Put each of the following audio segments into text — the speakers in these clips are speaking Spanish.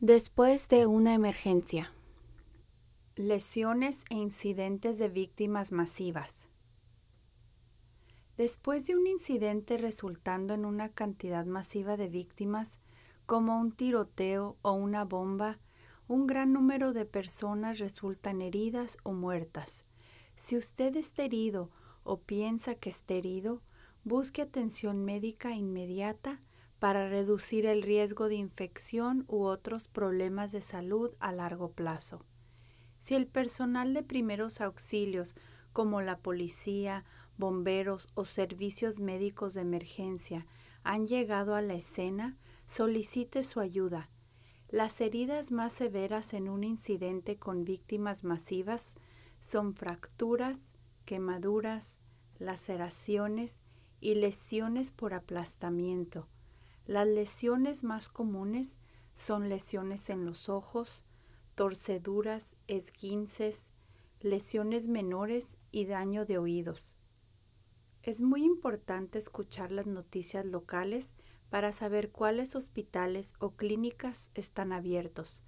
Después de una emergencia. Lesiones e incidentes de víctimas masivas. Después de un incidente resultando en una cantidad masiva de víctimas, como un tiroteo o una bomba, un gran número de personas resultan heridas o muertas. Si usted está herido o piensa que está herido, busque atención médica inmediata para reducir el riesgo de infección u otros problemas de salud a largo plazo. Si el personal de primeros auxilios, como la policía, bomberos o servicios médicos de emergencia, han llegado a la escena, solicite su ayuda. Las heridas más severas en un incidente con víctimas masivas son fracturas, quemaduras, laceraciones y lesiones por aplastamiento las lesiones más comunes son lesiones en los ojos, torceduras, esguinces, lesiones menores y daño de oídos. Es muy importante escuchar las noticias locales para saber cuáles hospitales o clínicas están abiertos.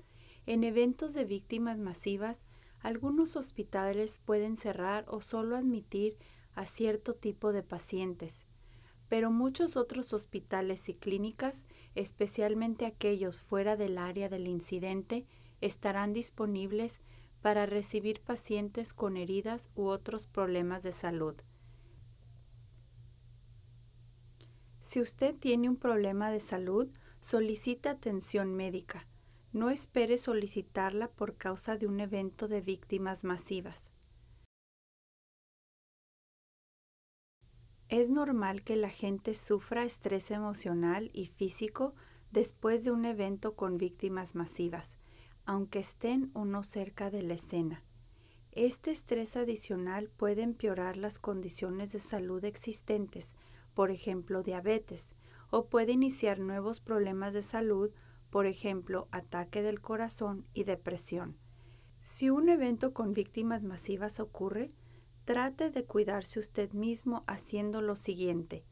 En eventos de víctimas masivas, algunos hospitales pueden cerrar o solo admitir a cierto tipo de pacientes pero muchos otros hospitales y clínicas, especialmente aquellos fuera del área del incidente, estarán disponibles para recibir pacientes con heridas u otros problemas de salud. Si usted tiene un problema de salud, solicite atención médica. No espere solicitarla por causa de un evento de víctimas masivas. Es normal que la gente sufra estrés emocional y físico después de un evento con víctimas masivas, aunque estén o no cerca de la escena. Este estrés adicional puede empeorar las condiciones de salud existentes, por ejemplo diabetes, o puede iniciar nuevos problemas de salud, por ejemplo ataque del corazón y depresión. Si un evento con víctimas masivas ocurre, Trate de cuidarse usted mismo haciendo lo siguiente.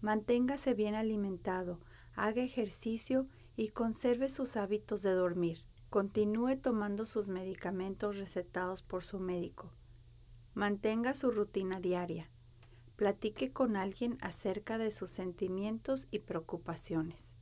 Manténgase bien alimentado, haga ejercicio y conserve sus hábitos de dormir. Continúe tomando sus medicamentos recetados por su médico. Mantenga su rutina diaria. Platique con alguien acerca de sus sentimientos y preocupaciones.